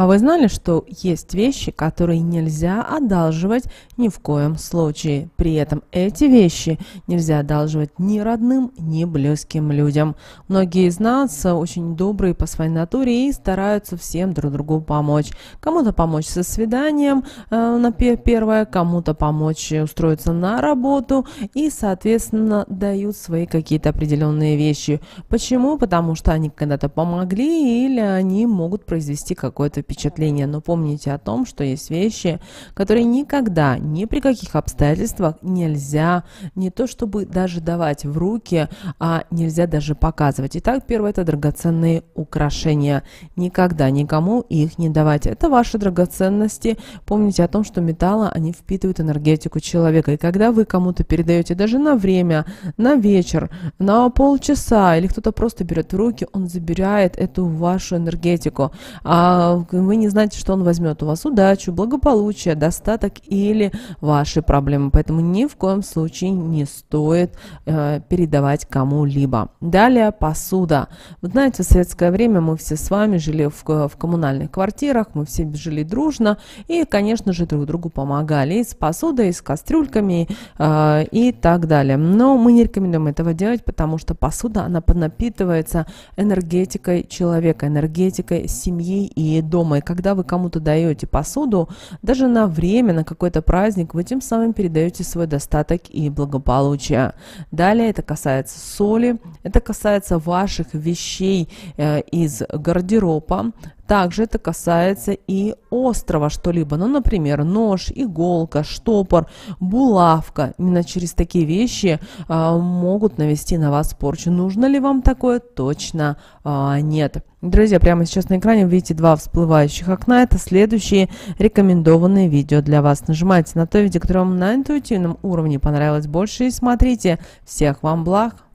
А вы знали, что есть вещи, которые нельзя одалживать ни в коем случае? При этом эти вещи нельзя одалживать ни родным, ни близким людям. Многие из нас очень добрые по своей натуре и стараются всем друг другу помочь. Кому-то помочь со свиданием э, на первое, кому-то помочь устроиться на работу и, соответственно, дают свои какие-то определенные вещи. Почему? Потому что они когда-то помогли или они могут произвести какое-то впечатление, но помните о том, что есть вещи, которые никогда, ни при каких обстоятельствах нельзя не то чтобы даже давать в руки, а нельзя даже показывать. Итак, первое – это драгоценные украшения. Никогда никому их не давать. Это ваши драгоценности. Помните о том, что металла, они впитывают энергетику человека. И когда вы кому-то передаете даже на время, на вечер, на полчаса, или кто-то просто берет в руки, он забирает эту вашу энергетику. А вы не знаете, что он возьмет у вас удачу, благополучие, достаток или ваши проблемы. Поэтому ни в коем случае не стоит э, передавать кому-либо. Далее посуда. Вы знаете, в советское время мы все с вами жили в, э, в коммунальных квартирах, мы все жили дружно и, конечно же, друг другу помогали и с посудой, и с кастрюльками э, и так далее. Но мы не рекомендуем этого делать, потому что посуда, она напитывается энергетикой человека, энергетикой семьи и дома дома. И когда вы кому-то даете посуду, даже на время, на какой-то праздник, вы тем самым передаете свой достаток и благополучие. Далее это касается соли, это касается ваших вещей э, из гардероба, также это касается и острого что-либо, ну, например, нож, иголка, штопор, булавка. Именно через такие вещи э, могут навести на вас порчу. Нужно ли вам такое? Точно э, нет. Друзья, прямо сейчас на экране вы видите два всплывающих окна. Это следующие рекомендованные видео для вас. Нажимайте на то видео, которое вам на интуитивном уровне понравилось больше и смотрите. Всех вам благ!